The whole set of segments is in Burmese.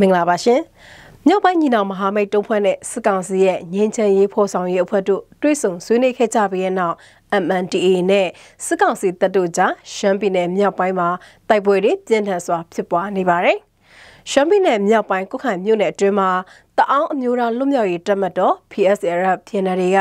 မင်္ဂလာပါရှင်မြောက်ပိုင်းညီနောင်မဟာမိတ်တုံးဖွဲ့နဲ့စစ်ကောင်စီရဲ့ငင်းချန်ရေးဖော်ဆောင်ရေးအဖွဲ့တို့တွဲဆုံဆွေးနွေးခဲ့ကြပြီးတဲ့နောက် MNDA နဲ့စစ်ကောင်စီတပ်တို့ကြားရှမ်းပြည်နယ်မြောက်ပိုင်းမှာတိုက်ပွဲတွေပြင်းထန်စွာဖြစ်ပွားနေပါတယ်။ရှမ်းပြည်နယ်မြောက်ပိုင်းကုခိုင်မြို့နယ်အတွင်းမှာတအောင်းအမျိုးသားလွတ်မြောက်ရေးတပ်မတော် PSLF ပြည်နယ်တွေက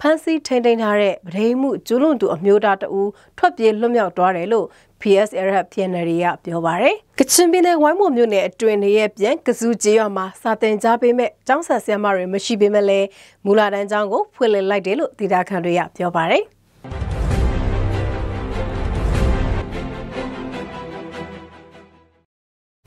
ဖမ်းဆီးထိန်းသိမ်းထားတဲ့ဗဒိမှုကျူးလွန်သူအမျိုးသားတဦးထွက်ပြေးလွတ်မြောက်သွားတယ်လို့ PSLF ပြည်နယ်တွေကပြောပါရယ်ကချင်ပြည်နယ်ဝိုင်းမုံမြို့နယ်အတွင်းနေရဲ့ပြန်ကစုကျေးရွာမှာစာတင်ကြားပေးမဲ့ကျောင်းဆက်ဆရာမတွေမရှိပေမဲ့လည်းမူလာတန်းကျောင်းကိုဖွင့်လှစ်လိုက်တယ်လို့ဒေသခံတွေကပြောပါရယ်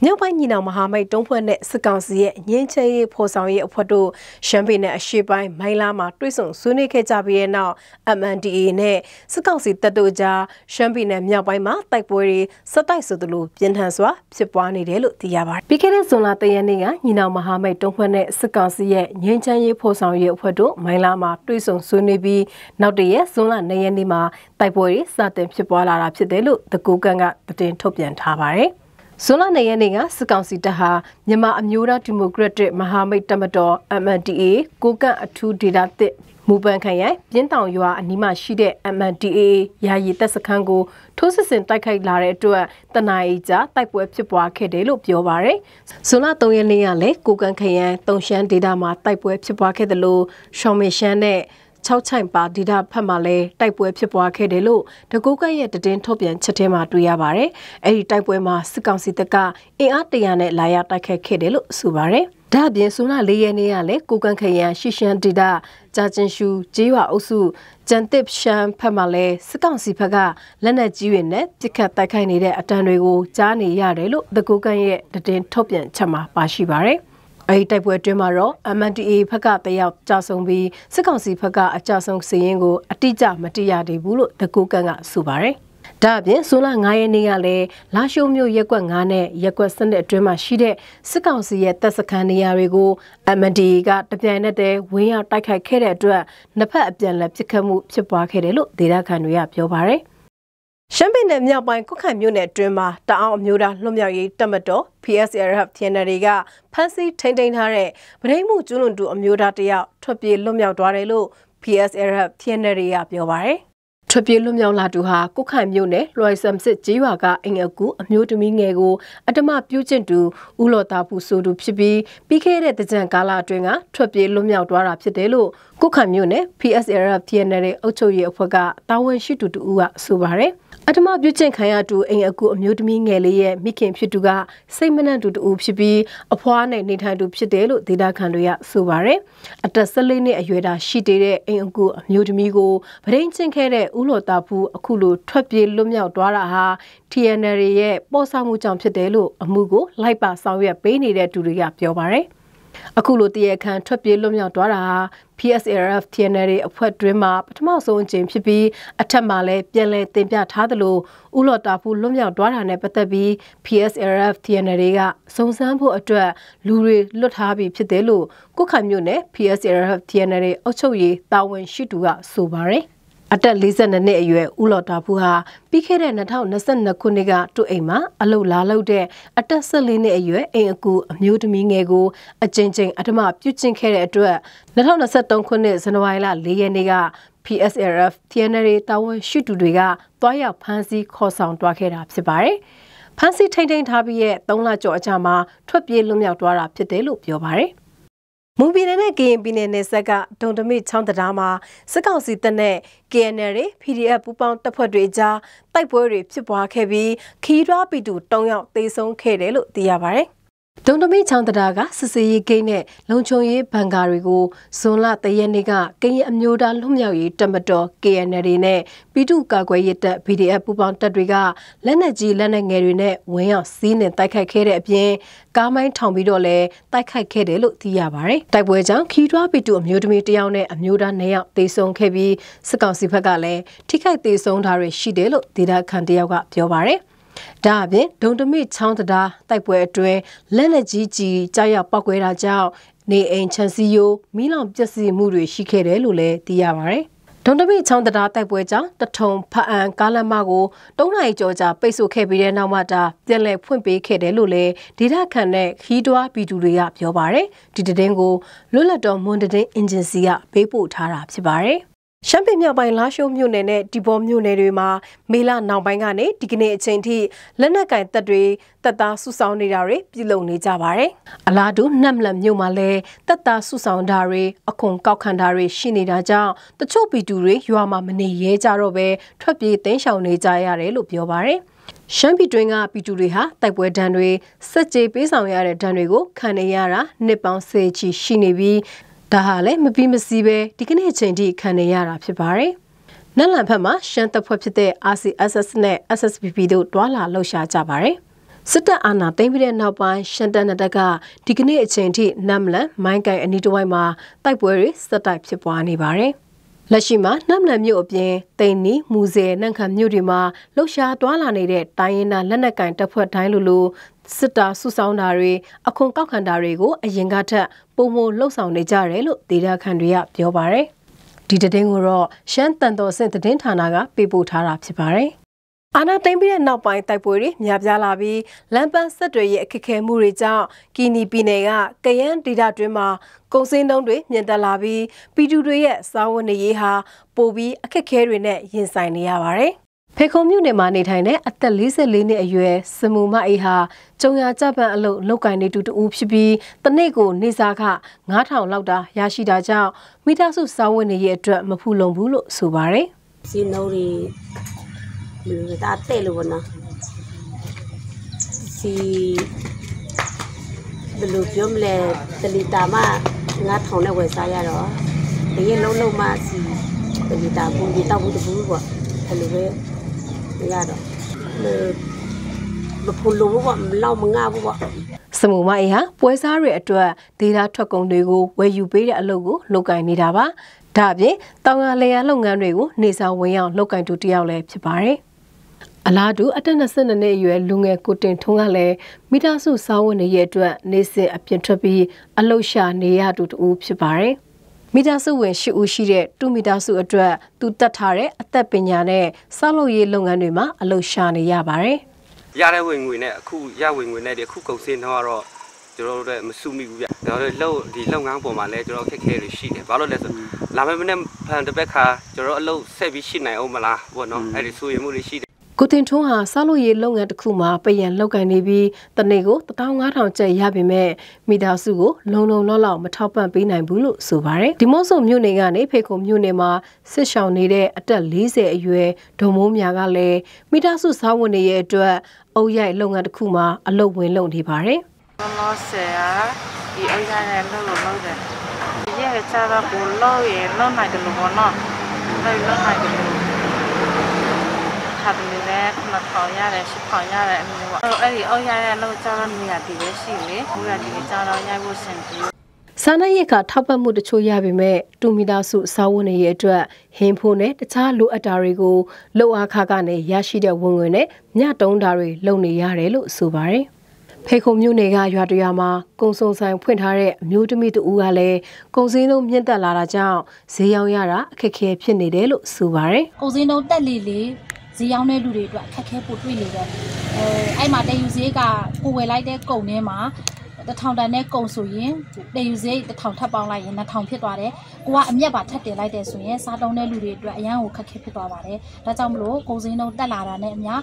မြောက်ပိုင်းညီနောင်မဟာမိတ်တုံးဖွဲ့နဲ့စစ်ကောင်စီရဲ့ငင်းချေရေးဖော်ဆောင်ရေးအဖွဲ့တို့ရှမ်းပြည်နယ်အရှေ့ပိုင်းမိုင်းလာမှာတွေ့ဆုံဆွေးနွေးခဲ့ကြပြီးတဲ့နောက် MNDA နဲ့စစ်ကောင်စီတပ်တို့ကြားရှမ်းပြည်နယ်မြောက်ပိုင်းမှာတိုက်ပွဲတွေဆက်တိုက်ဆိုသလိုပြင်းထန်စွာဖြစ်ပွားနေတယ်လို့သိရပါတယ်။ပြီးခဲ့တဲ့ဇွန်လ၁ရက်နေ့ကညီနောင်မဟာမိတ်တုံးဖွဲ့နဲ့စစ်ကောင်စီရဲ့ငင်းချေရေးဖော်ဆောင်ရေးအဖွဲ့တို့မိုင်းလာမှာတွေ့ဆုံဆွေးနွေးပြီးနောက်တရက်ဇွန်လ၂ရက်နေ့မှာတိုက်ပွဲတွေစတင်ဖြစ်ပွားလာတာဖြစ်တယ်လို့တကူကန်ကသတင်းထုတ်ပြန်ထားပါတယ်။ဇွန်လ၂ရက်နေ့ကစစ်ကောင်စီတပ်ဟာမြန်မာအမျိုးသားဒီမိုကရက်တစ်မဟာမိတ်တပ်မတော် MNDA ကိုကန့်အထူးဒေတာသစ်မူပန်ခံရိုင်ပြင်းတောင်ရွာအနီးမှာရှိတဲ့ MNDA ယာယီတပ်စခန်းကိုထိုးစစ်ဆင်တိုက်ခိုက်လာတဲ့အတွက်တနအီကြာတိုက်ပွဲဖြစ်ပွားခဲ့တယ်လို့ပြောပါရယ်။ဇွန်လ3ရက်နေ့ကလည်းကိုကန့်ခရိုင်တုံရှမ်းဒေတာမှာတိုက်ပွဲဖြစ်ပွားခဲ့တယ်လို့ရှောင်းမေရှမ်းနဲ့6ချိုင်ပါဒီဒဖက်မှာလည်းတိုက်ပွဲဖြစ်ပွားခဲ့တယ်လို့တကူကရဲ့တည်င်းထုတ်ပြန်ချက်ထဲမှာတွေ့ရပါတယ်။အဲဒီတိုက်ပွဲမှာစစ်ကောင်စီတပ်ကအင်အားတရာနဲ့လာရတိုက်ခတ်ခဲ့တယ်လို့ဆိုပါတယ်။ဒါအပြင်ဇွန်လ၄ရက်နေ့ကလည်းကိုကန့်ခရံရှီရှန်ဒေတာကြာကျင်ရှူကျေးရွာအုပ်စုဂျန်တစ်ရှန်ဖက်မှာလည်းစစ်ကောင်စီဘက်ကလက်နက်ကြီးတွေနဲ့ပစ်ခတ်တိုက်ခိုက်နေတဲ့အတန်တွေကိုကြားနေရတယ်လို့သကူကန့်ရဲ့တည်င်းထုတ်ပြန်ချက်မှာပါရှိပါတယ်။အဲဒီတိုက်ပွဲအတွင်းမှာတော့ MNDAA ဘက်ကတယောက်ကြာဆုံးပြီးစစ်ကောင်စီဘက်က အကြဆုံးစီရင်ကို အတိအကျမတိရသေးဘူးလို့တကူကန်ကဆိုပါတယ်။ဒါအပြင်ဇွန်လ9ရက်နေ့ကလည်းလာရှိုးမြို့ရက်ကွက်9နဲ့ရက်ကွက်7အတွင်းမှာရှိတဲ့စစ်ကောင်စီရဲ့တပ်စခန်းနေရာတွေကို MNDAA ကတပြိုင်နက်တည်းဝင်းရောက်တိုက်ခိုက်ခဲ့တဲ့အတွက်နှစ်ဖက်အပြန်အလှန်ပစ်ခတ်မှုဖြစ်ပွားခဲ့တယ်လို့ဒေသခံတွေကပြောပါတယ်။ရှမ်းပြည်နယ်မြောက်ပိုင်းကွတ်ခိုင်မြို့နယ်အတွင်းမှာတအောင်အမျိုးသားလွတ်မြောက်ရေးတပ်မတော် PSRF ဖြန်နယ်တွေကဖမ်းဆီးထိန်းသိမ်းထားတဲ့ဗဒိမှုကျွလွန်သူအမျိုးသားတယောက်ထွက်ပြေးလွတ်မြောက်သွားတယ်လို့ PSRF ဖြန်နယ်တွေကပြောပါတယ်။ထွက်ပြေးလွတ်မြောက်လာသူဟာကွတ်ခိုင်မြို့နယ်လွှဲဆမ်စစ်ကြီးရွာကအင်အကူအမျိုးသမီးငယ်ကိုအတမပြုကျင့်သူဥလော်တာဖူဆိုသူဖြစ်ပြီးပြီးခဲ့တဲ့ကြံကာလအတွင်းကထွက်ပြေးလွတ်မြောက်သွားတာဖြစ်တယ်လို့ကွတ်ခိုင်မြို့နယ် PSRF ဖြန်နယ်ရဲ့အုပ်ချုပ်ရေးအဖွဲ့ကတာဝန်ရှိသူတူကဆိုပါတယ်။အတမပြုကျင့်ခံရသူအိမ်အကူအမျိုးသမီးငယ်လေးရဲ့မိခင်ဖြစ်သူကစိတ်မနှံ့သူတူဖြစ်ပြီးအဖွားနဲ့နေထိုင်သူဖြစ်တယ်လို့ဒေတာခန်တွေကဆိုပါတယ်။အသက်14နှစ်အရွယ်တာရှိသေးတဲ့အိမ်အကူအမျိုးသမီးကိုဗဒိန်ကျင့်ခဲ့တဲ့ဦးလော်တာဖူးအခုလိုထွက်ပြေးလွတ်မြောက်သွားတာဟာ TNL ရဲ့ပေါ်ဆောင်မှုကြောင့်ဖြစ်တယ်လို့အမှုကိုလိုက်ပါဆောင်ရွက်ပေးနေတဲ့သူတွေကပြောပါတယ်။အခုလိုတရခန်ထွက်ပြေးလွတ်မြောက်သွားတာ PSLF TNL ရဲ့အဖွဲ့တွင်းမှာပထမဆုံးအကြိမ်ဖြစ်ပြီးအထက်မှာလည်းပြန်လည်တင်ပြထားသလိုဥလော်တာဖူလွတ်မြောက်သွားတာနဲ့ပတ်သက်ပြီး PSLF TNL ကစုံစမ်းဖို့အတွက် လူတွေလွတ်ထားပြီးဖြစ်တယ်လို့ကုခိုင်မြို့နယ် PSLF TNL ရဲ့အုပ်ချုပ်ရေးတာဝန်ရှိသူကဆိုပါတယ်။အသက်42နှစ်အရွယ်ဦးလော်တာဖူးဟာပြီးခဲ့တဲ့2022ခုနှစ်ကသူ့အိမ်မှာအလုလာလုတဲ့အသက်14နှစ်အရွယ်အိမ်အကူအမျိုးသမီးငယ်ကိုအကြင်ကြင်အထမပြုကျင့်ခဲ့တဲ့အတွက်2023ခုနှစ်ဇန်နဝါရီလ4ရက်နေ့က PSRF TNRA တာဝန်ရှိသူတွေကတွားရောက်ဖမ်းဆီးခေါ်ဆောင်သွားခဲ့တာဖြစ်ပါတယ်။ဖမ်းဆီးထိန်ထိန်ထားပြီးရဲ့3လကျော်အကြာမှာထွက်ပြေးလွတ်မြောက်သွားတာဖြစ်တယ်လို့ပြောပါတယ်။မွန်ပြည်နယ်နဲ့ကရင်ပြည်နယ်နယ်စပ်ကဒုံတမိချောင်းတရားမှာစစ်ကောင်စီတပ်နဲ့ KNL တွေ PDF ပူးပေါင်းတပ်ဖွဲ့တွေကြားတိုက်ပွဲတွေဖြစ်ပွားခဲ့ပြီးခီးရွာပြည်သူ၃ယောက်သေဆုံးခဲ့တယ်လို့သိရပါတယ်။ဒုံတမိချောင်းတတာကစစ်စေးရေးဂိတ်နဲ့လုံခြုံရေးဘန်ကာတွေကိုဇွန်လ3ရက်နေ့ကကရင်အမျိုးသားလွတ်မြောက်ရေးတပ်မတော် KNL တွေနဲ့ပြည်သူ့ကာကွယ်ရေးတပ် BDF ပူးပေါင်းတပ်တွေကလက်နက်ကြီးလက်နက်ငယ်တွေနဲ့ဝင်းရောက်စီးနှင်တိုက်ခိုက်ခဲ့တဲ့အပြင်ကားမိုင်းထောင်ပြီးတော့လည်းတိုက်ခိုက်ခဲ့တယ်လို့သိရပါတယ်။တိုက်ပွဲကြောင့်ခီးထွားပြည်သူအမျိုးသမီးတယောက်နဲ့အမျိုးသားနှစ်ယောက်သေဆုံးခဲ့ပြီးစစ်ကောင်စီဘက်ကလည်းထိခိုက်သေဆုံးတာတွေရှိတယ်လို့ဒေတာခန်တယောက်ကပြောပါတယ်။ဒါအပြင်ဒုံတမိချောင်းတတားတိုက်ပွဲအတွဲလက်နက်ကြီးကြီးကြောက်ရပောက်ကွဲတာကြောင့်နေအိမ်ချန်စီယိုမီးလောင်ပျက်စီးမှုတွေရှိခဲ့တယ်လို့လည်းသိရပါဗျ။ဒုံတပိချောင်းတတားတိုက်ပွဲကြောင့်တထုံဖအံကားလမကိုတုံးနိုင်ကြောကြာပိတ်ဆို့ခဲ့ပြီးတဲ့နောက်မှဒါပြန်လည်ဖွင့်ပေးခဲ့တယ်လို့လည်းဒေတာခန်နဲ့ခီးတွားပြည်သူတွေကပြောပါရယ်ဒီတည်င်းကိုလွတ်လပ်တော်မွန်တည်င်းအင်ဂျင်စီကပေးပို့ထားတာဖြစ်ပါရယ်ရှမ်းပြည်မြောက်ပိုင်းလားရှိုးမြို့နယ်နဲ့ဒီပေါ်မြို့နယ်တွေမှာမေလနောက်ပိုင်းကနေဒီကနေ့အချိန်ထိလက်နက်ကင်တပ်တွေတပ်သားစုဆောင်နေတာတွေပြုလုပ်နေကြပါတယ်။အလားတူနှက်မလန်မြို့မှာလည်းတပ်သားစုဆောင်တာတွေအခွန်ကောက်ခံတာတွေရှိနေတာကြောင့်တချို့ဗီတူတွေရွာမှာမနေရဲကြတော့ပဲထွက်ပြေးတိမ်းရှောင်နေကြရတယ်လို့ပြောပါတယ်။ရှမ်းပြည်တွင်းကပြည်သူတွေဟာတိုက်ပွဲဒဏ်တွေစက်ကြေးပေးဆောင်ရတဲ့ဒဏ်တွေကိုခံနေရတာနှစ်ပေါင်း၁၀ချီရှိနေပြီးဒါဟာလည်းမပြီးမစီးပဲဒီကနေ့ချိန်ထိခံနေရတာဖြစ်ပါတယ်။နက်လန်ဖက်မှာရှမ်းတပ်ဖွဲ့ဖြစ်တဲ့ RCSS နဲ့ SSPP တို့တွာလာလှုပ်ရှားကြပါတယ်။စစ်တပ်အာဏာသိမ်းပြီးတဲ့နောက်ပိုင်းရှမ်းတပ်နဲ့တက်ကဒီကနေ့အချိန်ထိနမ်လန်မိုင်းကိုင်အနီးတစ်ဝိုက်မှာတိုက်ပွဲတွေဆက်တိုက်ဖြစ်ပွားနေပါတယ်။လက်ရှိမှာနမ်လန်မြို့အပြင်တိန်နီမူဆယ်နန့်ခမ်းမြို့တွေမှာလှုပ်ရှားသွားလာနေတဲ့တိုင်းရင်းသားလက်နက်ကင်တပ်ဖွဲ့တိုင်းလိုလိုစစ်တာစုဆောင်းတာတွေအခွန်ကောက်ခံတာတွေကို အရင်ကထက်ပုံမလှုပ်ဆောင်နေကြတယ်လို့ဒေတာခန်တွေကပြောပါတယ်။ဒီတည်င်းကိုတော့ရှမ်းတန်တော်စင်တည်င်းဌာနကပေးပို့ထားတာဖြစ်ပါတယ်။အာနာသိမ့်ပြီးတဲ့နောက်ပိုင်းတိုက်ပွဲတွေများပြားလာပြီးလမ်းပန်းဆက်တွေရဲ့အခက်အခဲမှုတွေကြောင့်ကီနီပြည်နယ်ကကယန်းဒေတာတွင်းမှာကုန်စင်းတုံးတွေမြင့်တက်လာပြီးပြည်သူတွေရဲ့စားဝတ်နေရေးဟာပိုပြီးအခက်အခဲတွေနဲ့ရင်ဆိုင်နေရပါတယ်။ဖေခုံမြို့နယ်မှာနေထိုင်တဲ့အသက်44နှစ်အရွယ်စမူမအေးဟာကျုံရကြပန်အလုပ်လုပ်ကင်နေသူတူဖြစ်ပြီးတနေ့ကိုနေစားခ9000လောက်တာရရှိတာကြောင့်မိသားစုစားဝတ်နေရေးအတွက် မဖူလုံဘူးလို့ဆိုပါတယ်။စီနှုံးတွေဒါတဲ့လို့ပေါ့နော်စီဘယ်လိုပြောမလဲတလီတာမှငါထောင်နဲ့ဝယ်စားရတော့တကယ်လုံးလုံးမှစီတလီတာကိုဒီတောက်ဘူးတဘူးပေါ့အဲ့လိုပဲရတော့မဖူလို့ပေါ့မလောက်မငါဘူးပေါ့စမူမအေးဟာပွဲစားတွေအတွက်ဒေတာထွက်ကုန်တွေကိုဝယ်ယူပေးတဲ့အလုပ်ကိုလုပ်ကင်နေတာပါဒါအပြင်တောင်ရလေယာလုပ်ငန်းတွေကိုနေဆောင်ဝင်အောင်လုပ်ကင်သူတယောက်လည်းဖြစ်ပါတယ်အလားတူအသက်22နှစ်အရွယ်လူငယ်ကိုတင်ထွန်းကလည်းမိသားစုစာဝန်တွေရဲ့အတွက်နေစဉ်အပြင်ထွက်ပြီးအလုရှာနေရသူတူဖြစ်ပါတယ်။မိသားစုဝင်၈ဦးရှိတဲ့သူမိသားစုအတွက်သူတက်ထားတဲ့အသက်ပညာနဲ့စောက်လုပ်ရေးလုပ်ငန်းတွေမှာအလုရှာနေရပါတယ်။ရတဲ့ဝင်ငွေနဲ့အခုရဝင်ငွေနဲ့ဒီအခုကုန်စင်းတော့တော့ကျွန်တော်တို့လည်းမစုမိဘူးဗျ။ကျွန်တော်တို့လုပ်ဒီလုပ်ငန်းပေါ်မှာလည်းကျွန်တော်ခက်ခဲတွေရှိတယ်။ဘာလို့လဲဆိုလာမယ့်မနေ့ဖန်တစ်ပတ်ခါကျွန်တော်အလုပ်ဆက်ပြီးရှိနိုင်အောင်မလားပေါ့နော်။အဲ့ဒီစိုးရိမ်မှုတွေရှိတယ်ကိုတင်ထွန်းဟာစားလို့ရလုပ်ငန်းတစ်ခုမှာပယံလောက်ကန်နေပြီးတနေ့ကို15000ကျပ်ရပေမဲ့မိသားစုကိုလုံလုံလောက်လောက်မထောက်ပံ့ပေးနိုင်ဘူးလို့ဆိုပါတယ်ဒီမို့ဆိုမြို့နယ်ကနေဖေခုံမြို့နယ်မှာစစ်ရှောင်နေတဲ့အသက်40အရွယ်ဒုံမိုးမြာကလည်းမိသားစုစားဝင်နေရဲ့အတွက်အုပ်ရိုက်လုပ်ငန်းတစ်ခုမှာအလုပ်ဝင်လုပ်နေပါတယ်လောလောဆယ်ကဒီအုပ်ရိုက်နဲ့လုပ်လို့လုပ်တယ်ဒီရက်ကျတော့ကိုလောက်ရင်လောက်နိုင်တယ်လို့ပေါ့နော်လောက်လောက်နိုင်တယ်ဟာဒီလိုနဲ့မထောင်ရတယ်ရှိထောင်ရတယ်အမျိုးပေါ့အဲ့ဒီအောက်ရရလောက်ကြောင်းတော့နေရာဒီပဲရှိလေဘူးရဒီကြောင်းတော့ရိုက်ဖို့ဆင်ပြေစာနာရက်ကထောက်ပံ့မှုတချို့ရပေမဲ့တူမီတာစုစာဝန်တွေရဲ့အတွက်ဟင်းဖို့နဲ့တခြားလိုအပ်တာတွေကိုလှုပ်အားခါကနေရရှိတဲ့ဝင်ငွေနဲ့ညတုံးတာတွေလုပ်နေရတယ်လို့ဆိုပါတယ်။ဖေခုံမြို့နယ်ကရွာတရွာမှာကုံစုံဆိုင်ဖွင့်ထားတဲ့အမျိုးသမီးတူကလည်းကုံစင်းလုံးမြင့်တက်လာတာကြောင့်ဈေးရောင်းရတာအခက်အခဲဖြစ်နေတယ်လို့ဆိုပါတယ်။ကုံစင်းလုံးတက်လေလေဈေးရောက်တဲ့လူတွေအတွက်အခက်အခဲပိုတွေ့နေတယ်အဲအဲ့မှာတယူဈေးကကိုဝယ်လိုက်တဲ့ကုန်ထဲမှာတထောင်တန်နဲ့ကုန်ဆိုရင်တယူဈေးတထောင်ထပ်ပေါင်းလိုက်ရင်2000ဖြစ်သွားတယ်။ကိုကအမျက်ပါထပ်တင်လိုက်တယ်ဆိုရင်စားတုံးတဲ့လူတွေအတွက်အရန်ကိုခက်ခဲဖြစ်သွားပါတယ်။ဒါကြောင့်မလို့ကုန်စင်းတော့တက်လာတာနဲ့အများ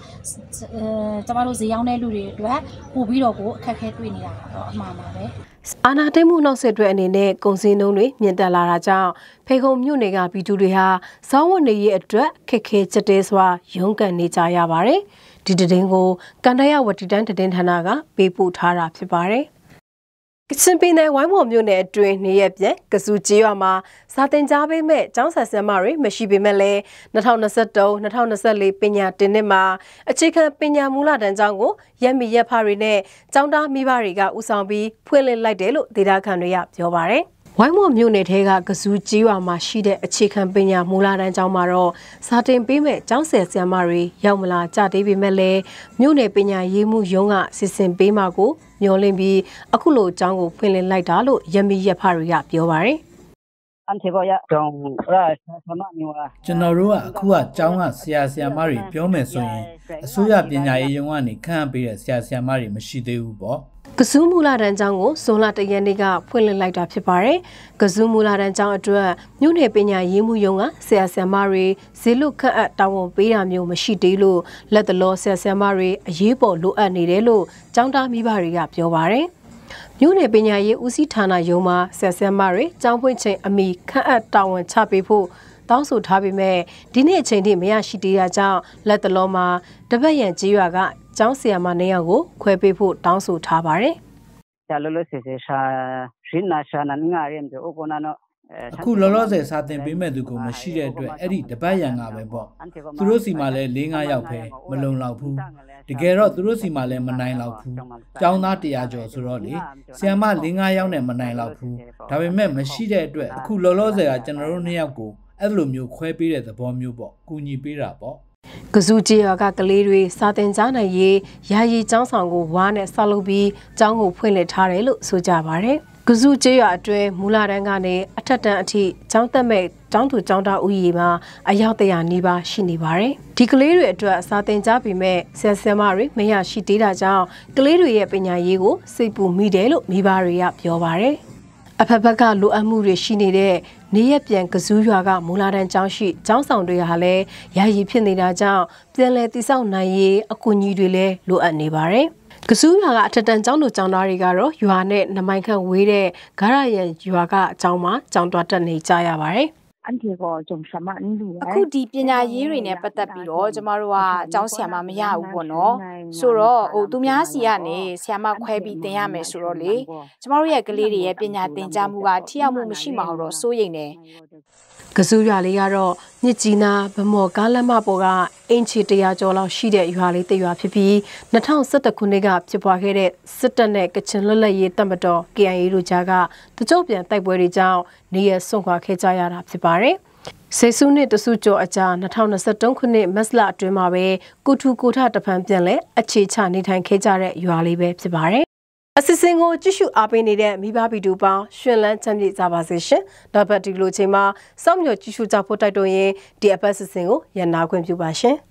အဲကျမတို့ဈေးရောက်တဲ့လူတွေအတွက်ပို့ပြီးတော့ကိုအခက်ခဲတွေ့နေတာတော့အမှန်ပါပဲ။အာနာတိတ်မှုနောက်ဆက်တွဲအနေနဲ့ကုန်စည်နှုန်းတွေ မြင့်တက်လာတာကြောင့်ဖေခုံမြို့နယ်ကပြည်သူတွေဟာစောင်းဝတ်နေရေးအတွက်ခက်ခဲကြတဲ့စွာရုန်းကန်နေကြရပါတယ်။ဒီတည်င်းကိုကန်တရဝတီတန်းတည်င်းဌာနကပေးပို့ထားတာဖြစ်ပါတယ်။ကချင်ပြည်နယ်ဝိုင်းမော်မြို့နယ်အတွင်းနေရပြန်ကစူကြီးရွာမှာစာတင်ကြားပေးမဲ့ကျောင်းဆက်ဆံမတွေမရှိပေမဲ့လည်း2023 2024ပညာတင်နှစ်မှာ အခြေခံပညာမူလတန်းကျောင်းကိုရက်မီရက်ဖားတွေနဲ့ကျောင်းသားမိဘတွေကဦးဆောင်ပြီးဖွင့်လှစ်လိုက်တယ်လို့ဒေတာခန်တွေကပြောပါရယ်။ဝိုင်းမော်မြို့နယ်ထဲကကစူးကြီးရွာမှာရှိတဲ့အခြေခံပညာမူလတန်းကျောင်းမှာတော့စာတင်ပေးမဲ့ကျောင်းဆယ်ဆရာမတွေရောက်မလာကြသေးပေမဲ့လည်းမြို့နယ်ပညာရေးမှုရုံးကစစ်စင်ပေးမှကိုမျှော်လင့်ပြီးအခုလိုကျောင်းကိုဖွင့်လှစ်လိုက်တာလို့ရမီရဖတွေကပြောပါတယ်အန်သေးပေါ်ရတောင်းရာဆမနီဝါကျွန်တော်တို့ကအခုကကျောင်းကဆရာဆရာမတွေပြောမယ်ဆိုရင်အစိုးရပညာရေးယုံကနေခန့်အပ်ပေးတဲ့ဆရာဆရာမတွေမရှိသေးဘူးပေါ့ကစူးမူလာတန်ကျောင်းကိုဇွန်လ၁ရက်နေ့ကဖွင့်လှစ်လိုက်တာဖြစ်ပါတယ်။ကစူးမူလာတန်ကျောင်းအတွက်မြို့နယ်ပညာရေးမှုယုံကဆရာဆရာမတွေဈေးလွတ်ခန့်အပ်တာဝန်ပေးတာမျိုးမရှိသေးလို့လက်တလောဆရာဆရာမတွေအရေးပေါ်လိုအပ်နေတယ်လို့ကျောင်းသားမိဘတွေကပြောပါတယ်။မြို့နယ်ပညာရေးဦးစီးဌာနရုံးမှာဆက်ဆက်မတွေကျောင်းဖွင့်ချိန်အမိခန့်အပ်တာဝန်ချပေးဖို့တောင်းဆိုထားပေမဲ့ဒီနေ့အချိန်ထိမရရှိသေးတာကြောင့်လက်တလုံးမှာတပတ်ရံကြေးရွာကကျောင်းဆရာမနေရောက်ကိုခွဲပေးဖို့တောင်းဆိုထားပါတယ်။ဆရာလောလောဆယ်ဆယ်ရှာရင်းနာရှာနန်ငါရင်တို့ဘုနာနော်အခုလောလောဆယ်စာသင်ပေးမဲ့သူကိုမရှိတဲ့အတွက်အဲ့ဒီတပတ်ရံကပဲပေါ့သူတို့စီမှာလည်း၄-၅ယောက်ပဲမလုံလောက်ဘူးတကယ်တော့သူတို့စီမှာလည်းမနိုင်တော့ဘူးကျောင်းသား100ကျော်ဆိုတော့လေဆီယမ်မ5-5ယောက်နဲ့မနိုင်တော့ဘူးဒါပေမဲ့မရှိတဲ့အတွက်အခုလောလောဆယ်ကကျွန်တော်တို့နှစ်ယောက်ကိုအဲ့လိုမျိုးခွဲပေးတဲ့သဘောမျိုးပေါ့ကူညီပေးတာပေါ့ကစုကြည်ရွာကကလေးတွေစာတင်ကြားနိုင်ရေးယာယီကျောင်းဆောင်ကိုဝါးနဲ့ဆောက်လုပ်ပြီးကျောင်းကိုဖွင့်လှစ်ထားတယ်လို့ဆိုကြပါဗျ။ကစုကျေးရွာအတွဲမူလာတန်းကနေအထက်တန်းအထိကျောင်းသက်မဲ့ကျောင်းသူကျောင်းသားဦးရေမှာအယောက်တရာနီးပါးရှိနေပါတယ်။ဒီကလေးတွေအတွက်စာသင်ကြားပေမဲ့ဆရာဆရာမတွေမရရှိသေးတာကြောင့်ကလေးတွေရဲ့ပညာရေးကိုစိတ်ပူမိတယ်လို့မိဘတွေကပြောပါတယ်။အဖက်ဖက်ကလိုအပ်မှုတွေရှိနေတဲ့နေရပြန်ကစူးရွာကမူလာတန်းကျောင်းရှိကျောင်းဆောင်တွေဟာလည်းယာယီဖြစ်နေတာကြောင့်ပြန်လည်တည်ဆောက်နိုင်ရေးအကူအညီတွေလည်းလိုအပ်နေပါတယ်။ကစူးရွာကအထက်တန်းကျောင်းသူကျောင်းသားတွေကတော့ရွာနဲ့နမိုင်ခန့်ဝေးတဲ့ဂရရန်ရွာကအကျောင်းမှာကျောင်းသွားတက်နေကြရပါတယ်အန်တီကိုဂျုံရှမန်လူအခုဒီပညာရေးတွေနဲ့ပတ်သက်ပြီးတော့ကျမတို့ကကျောင်းဆရာမမရဘူးပေါ့နော်ဆိုတော့ဟိုသူများစီကနေဆရာမခွဲပြီးသင်ရမယ်ဆိုတော့လေကျမတို့ရဲ့ကလေးတွေရဲ့ပညာသင်ကြားမှုကထိရောက်မှုမရှိမှာတော့စိုးရိမ်တယ်ကစူးရွာလေးကတော့မြစ်ကြီးနားဗမော်ကားလမ်းမပေါ်ကအင်ချီ100ကျော်လောက်ရှိတဲ့ရွာလေးတစ်ရွာဖြစ်ပြီး2011ခုနှစ်ကဖြစ်ပွားခဲ့တဲ့စစ်တပ်နဲ့ကချင်လွတ်လပ်ရေးတပ်မတော် KIA တို့ကြားကတကြော့ပြန်တိုက်ပွဲတွေကြောင့်နေရစွန့်ခွာခဲ့ကြရတာဖြစ်ပါတယ်။စေစုနှစ်တစုကျော်အကြာ2023ခုနှစ်မတ်လအတွင်းမှာပဲကုထုကိုထတဖန်ပြန်လဲအခြေချနေထိုင်ခဲ့ကြတဲ့ရွာလေးပဲဖြစ်ပါတယ်အစစ်စင်ကိုကြည့်ရှုအားပေးနေတဲ့မိဘဗီဒူပေါင်းရှင်လန်းချမ်းမြေ့ကြပါစေရှင်။နောက်ပတ်ဒီလိုချိန်မှာစောင့်မျှော်ကြည့်ရှုကြဖို့တိုက်တွန်းရင်းဒီအပတ်စစ်စင်ကိုရန်နာခွင့်ပြုပါရှင်။